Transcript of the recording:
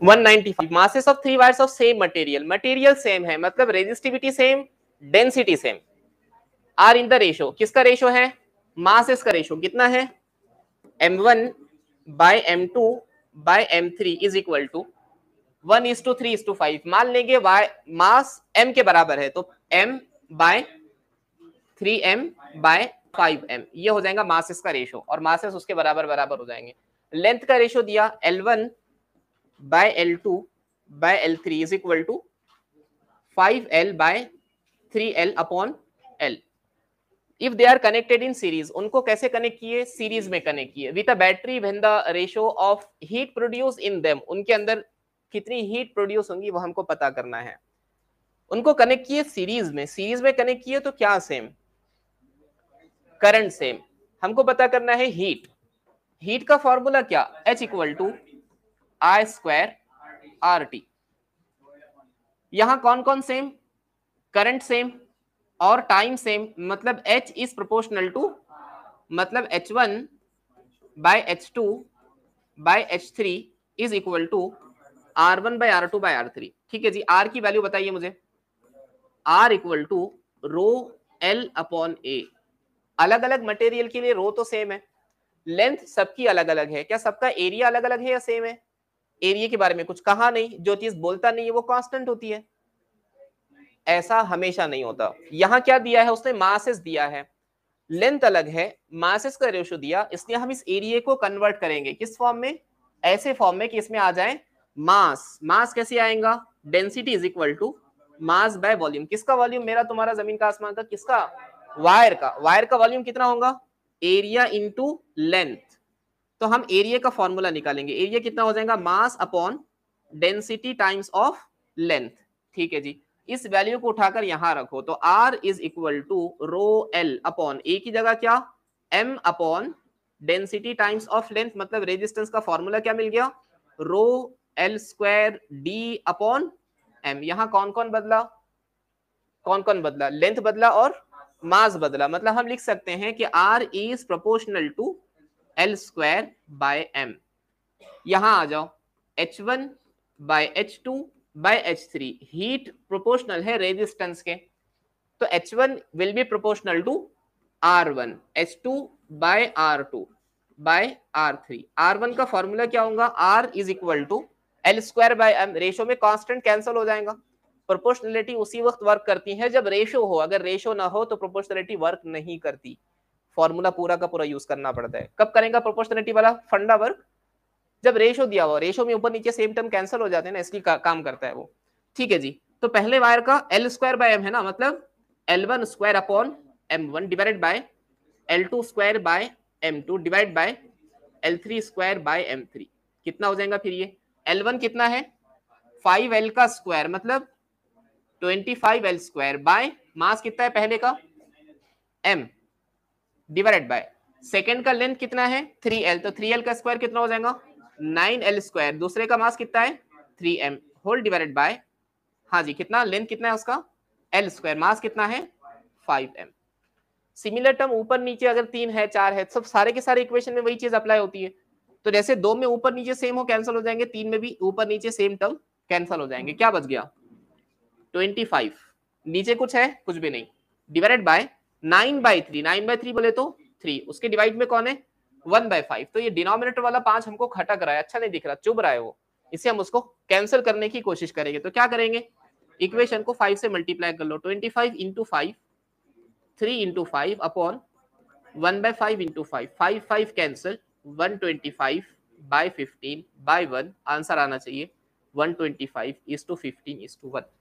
195 masses of three wires of same material material same है मतलब resistivity same density same are in the ratio किसका ratio है masses का ratio कितना है m1 by m2 by m3 is equal to one is to three is to five मान लेंगे Y mass M के बराबर है तो M by three M by five M ये हो जाएगा मासेस का रेशो और मासेस उसके बराबर बराबर हो जाएंगे लेंथ का रेशो दिया L one by L2 by L3 is equal to 5L by 3L upon L. If they are connected in series, उनको कैसे कनेक्ट किए सीरीज में कनेक्ट किए with a battery when the ratio of heat produce in them उनके अंदर कितनी heat produce होंगी वो हमको पता करना है उनको कनेक्ट किए सीरीज में सीरीज में कनेक्ट किए तो क्या सेम करंट सेम हमको पता करना है हीट हीट का फॉर्मूला क्या H equal to I square R T यहां कौन कौन सेम करंट सेम और टाइम सेम मतलब एच इज प्रोपोर्शनल टू मतलब H one by H two by H three is equal to R one by R two by R three ठीक है जी R की वैल्यू बताइए मुझे R equal to rho L upon A अलग अलग material के लिए रो तो सेम है लेंथ सबकी अलग अलग है क्या सबका एरिया अलग अलग है या सेम है एरिया के बारे में कुछ कहा नहीं जो चीज बोलता नहीं है वो कांस्टेंट होती है ऐसा हमेशा नहीं होता यहाँ क्या दिया है उसने मासेस दिया है लेंथ अलग है मासेस का रेशो दिया इसलिए हम इस एरिया को कन्वर्ट करेंगे किस फॉर्म में ऐसे फॉर्म में कि इसमें आ जाए मास मास कैसे आएगा density is equal to mass by volume किसका वॉल्यूम मेरा तुम्हारा जमीन का आसमान का किसका वायर का वायर का वॉल्यूम कितना होगा एरिया इंटू लेंथ तो हम एरिया का फॉर्मूला निकालेंगे एरिया कितना हो जाएगा mass upon density times of length ठीक है जी इस वैल्यू को उठाकर यहां रखो तो R is equal to rho L upon A की जगह क्या M upon density times of length मतलब रेजिस्टेंस का फॉर्मूला क्या मिल गया rho L square D upon M यहां कौन कौन बदला कौन कौन बदला लेंथ बदला और मास बदला मतलब हम लिख सकते हैं कि R is proportional to L square by M यहां आ जाओ H one by H two by H three heat proportional है रेजिस्टेंस के तो H one will be proportional to R one H two by R two by R three R one का formula क्या होगा R is equal to L square by M ratio में constant cancel हो जाएगा proportionality उसी वक्त work करती है जब रेशो हो अगर रेशो ना हो तो प्रोपोर्शनलिटी वर्क नहीं करती फॉर्मूला पूरा का पूरा यूज करना पड़ता है कब करेगा प्रोपोर्शनिटी वाला फंडा वर्क जब रेशो दिया हुआ रेशो में ऊपर नीचे सेम टर्म कैंसिल हो जाते हैं ना इसकी का, काम करता है वो ठीक है जी तो पहले वायर का एल स्क्वायर बाय एम है ना मतलब L one square upon M one divided by L two square by M two divide by L three square by M three कितना हो जाएगा फिर ये एल वन कितना है फाइव एल का स्क्वायर मतलब twenty five L square by mass कितना है पहले का एम डिवाइडेड बाय सेकेंड का लेंथ कितना है थ्री एल तो थ्री एल का स्क्वायर कितना हो जाएगा नाइन एल स्क्वायर दूसरे का मास कितना है three M whole divided by हाँ जी कितना लेंथ कितना है उसका एल स्क्वायर मास कितना है फाइव एम सिमिलर टर्म ऊपर नीचे अगर तीन है चार है सब सारे के सारे इक्वेशन में वही चीज अप्लाई होती है तो जैसे दो में ऊपर नीचे सेम हो कैंसिल हो जाएंगे तीन में भी ऊपर नीचे सेम टर्म कैंसिल हो जाएंगे क्या बच गया ट्वेंटी फाइव नीचे कुछ है कुछ भी नहीं divided by nine by three nine by three बोले तो थ्री उसके डिवाइड में कौन है वन बाय फाइव तो ये डिनोमिनेटर वाला पांच हमको खटक रहा है अच्छा नहीं दिख रहा चुभ रहा है वो इसे हम उसको कैंसिल करने की कोशिश करेंगे तो क्या करेंगे इक्वेशन को फाइव से मल्टीप्लाई कर लो twenty five into five three into five upon one by five into five five five cancel one twenty five by fifteen by one answer आना चाहिए one twenty five is to fifteen is to one